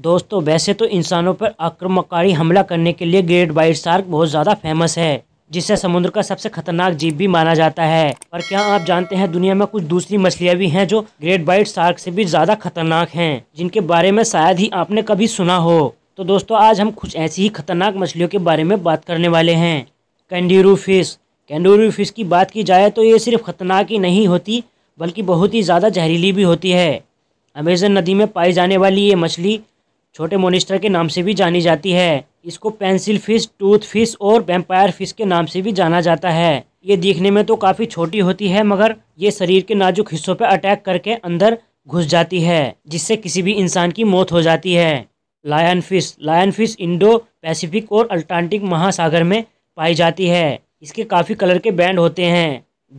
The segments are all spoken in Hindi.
दोस्तों वैसे तो इंसानों पर आक्रमकारी हमला करने के लिए ग्रेट वाइट शार्क बहुत ज़्यादा फेमस है जिसे समुद्र का सबसे खतरनाक जीव भी माना जाता है पर क्या आप जानते हैं दुनिया में कुछ दूसरी मछलियाँ भी हैं जो ग्रेट वाइट शार्क से भी ज़्यादा खतरनाक हैं जिनके बारे में शायद ही आपने कभी सुना हो तो दोस्तों आज हम कुछ ऐसी ही खतरनाक मछलियों के बारे में बात करने वाले हैं कैंडीरू फिश कैंडूरू फिश की बात की जाए तो ये सिर्फ खतरनाक ही नहीं होती बल्कि बहुत ही ज़्यादा जहरीली भी होती है अमेजन नदी में पाई जाने वाली ये मछली छोटे मोनिस्टर के नाम से भी जानी जाती है इसको पेंसिल फिश टूथ फिश और वेम्पायर फिश के नाम से भी जाना जाता है ये देखने में तो काफ़ी छोटी होती है मगर ये शरीर के नाजुक हिस्सों पर अटैक करके अंदर घुस जाती है जिससे किसी भी इंसान की मौत हो जाती है lion fish lion fish Indo Pacific और अल्टांटिक महासागर में पाई जाती है इसके काफ़ी कलर के बैंड होते हैं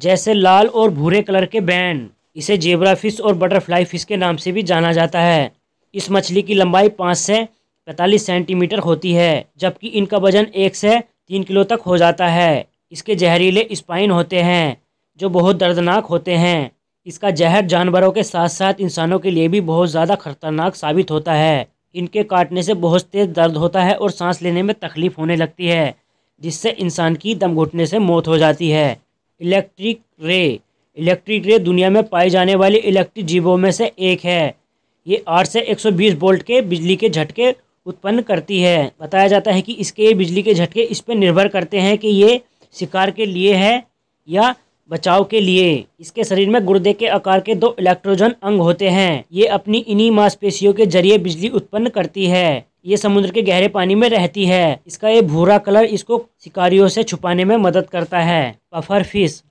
जैसे लाल और भूरे कलर के बैंड इसे जेबरा फिश और बटरफ्लाई फिश के नाम से भी जाना जाता है इस मछली की लंबाई पाँच से पैंतालीस सेंटीमीटर होती है जबकि इनका वजन एक से तीन किलो तक हो जाता है इसके जहरीले स्पाइन होते हैं जो बहुत दर्दनाक होते हैं इसका जहर जानवरों के साथ साथ इंसानों के लिए भी बहुत ज़्यादा खतरनाक साबित होता है इनके काटने से बहुत तेज़ दर्द होता है और सांस लेने में तकलीफ होने लगती है जिससे इंसान की दम घुटने से मौत हो जाती है इलेक्ट्रिक रे इलेक्ट्रिक रे दुनिया में पाए जाने वाले इलेक्ट्रिक जीवों में से एक है ये 8 से 120 वोल्ट के बिजली के झटके उत्पन्न करती है बताया जाता है कि इसके बिजली के झटके इस पर निर्भर करते हैं कि ये शिकार के लिए है या बचाव के लिए इसके शरीर में गुर्दे के आकार के दो इलेक्ट्रोजन अंग होते हैं ये अपनी इन्हीं मांसपेशियों के जरिए बिजली उत्पन्न करती है ये समुद्र के गहरे पानी में रहती है इसका ये भूरा कलर इसको शिकारियों से छुपाने में मदद करता है पफर फिश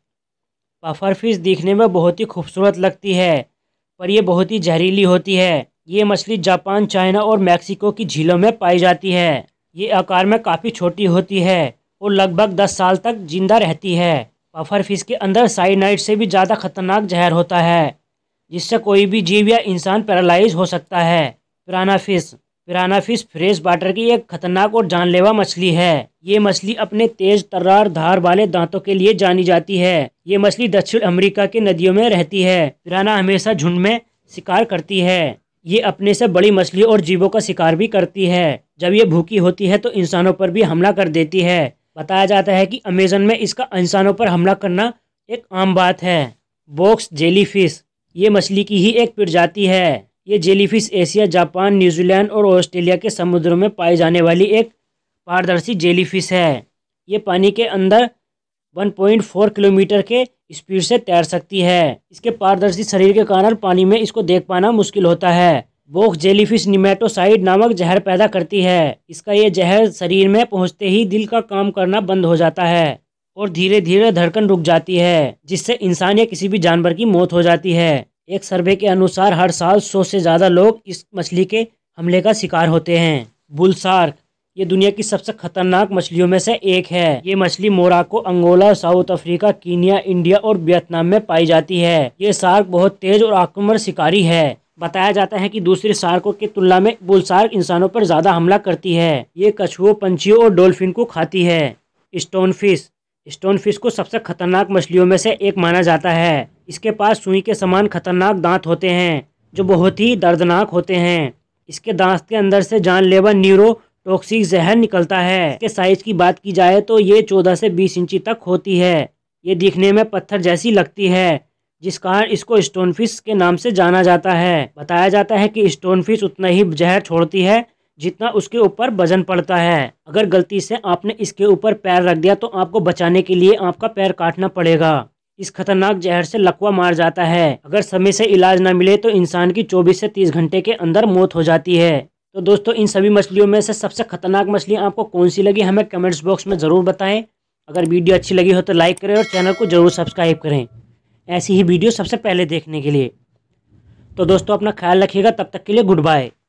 पफर फिश देखने में बहुत ही खूबसूरत लगती है पर यह बहुत ही जहरीली होती है ये मछली जापान चाइना और मैक्सिको की झीलों में पाई जाती है ये आकार में काफ़ी छोटी होती है और लगभग 10 साल तक जिंदा रहती है पफर फिश के अंदर साइनाइड से भी ज़्यादा खतरनाक जहर होता है जिससे कोई भी जीव या इंसान पैरालाइज हो सकता है piranha fish piranha fish fresh water की एक खतरनाक और जानलेवा मछली है ये मछली अपने तेज तर्रार धार वाले दांतों के लिए जानी जाती है ये मछली दक्षिण अमेरिका की नदियों में रहती है पिराना हमेशा झुंड में शिकार करती है ये अपने से बड़ी मछली और जीवों का शिकार भी करती है जब ये भूखी होती है तो इंसानों पर भी हमला कर देती है बताया जाता है कि अमेजन में इसका इंसानों पर हमला करना एक आम बात है बॉक्स जेलीफिश ये मछली की ही एक प्रजाति है ये जेलीफिश एशिया जापान न्यूजीलैंड और ऑस्ट्रेलिया के समुद्रों में पाई जाने वाली एक पारदर्शी जेलीफिश है ये पानी के अंदर 1.4 किलोमीटर के स्पीड से तैर सकती है इसके पारदर्शी शरीर के कारण पानी में इसको देख पाना मुश्किल होता है बोक जेलीफिश निमेटोसाइड नामक जहर पैदा करती है इसका ये जहर शरीर में पहुँचते ही दिल का काम करना बंद हो जाता है और धीरे धीरे धड़कन रुक जाती है जिससे इंसान या किसी भी जानवर की मौत हो जाती है एक सर्वे के अनुसार हर साल सौ से ज़्यादा लोग इस मछली के हमले का शिकार होते हैं बुल ये दुनिया की सबसे खतरनाक मछलियों में से एक है ये मछली Morocco Angola South Africa Kenya India और वियतनाम में पाई जाती है ये सार्क बहुत तेज और आक्रमण शिकारी है बताया जाता है कि दूसरे सार्कों की तुलना में बुल सार्क इंसानों पर ज्यादा हमला करती है ये कछुओं पंछियों और डोल्फिन को खाती है स्टोन फिश स्टोन फिश को सबसे खतरनाक मछलियों में से एक माना जाता है इसके पास सुई के समान खतरनाक दांत होते हैं जो बहुत ही दर्दनाक होते हैं इसके दांत के अंदर से जानलेवा न्यूरो टॉक्सिक जहर निकलता है इसके साइज़ की बात की जाए तो ये चौदह से बीस इंची तक होती है ये दिखने में पत्थर जैसी लगती है जिस कारण इसको स्टोनफिश के नाम से जाना जाता है बताया जाता है कि स्टोनफिश उतना ही जहर छोड़ती है जितना उसके ऊपर वजन पड़ता है अगर गलती से आपने इसके ऊपर पैर रख दिया तो आपको बचाने के लिए आपका पैर काटना पड़ेगा इस खतरनाक जहर से लकवा मार जाता है अगर समय से इलाज न मिले तो इंसान की 24 से 30 घंटे के अंदर मौत हो जाती है तो दोस्तों इन सभी मछलियों में से सबसे खतरनाक मछली आपको कौन सी लगी हमें कमेंट्स बॉक्स में ज़रूर बताएं अगर वीडियो अच्छी लगी हो तो लाइक करें और चैनल को ज़रूर सब्सक्राइब करें ऐसी ही वीडियो सबसे पहले देखने के लिए तो दोस्तों अपना ख्याल रखिएगा तब तक के लिए गुड बाय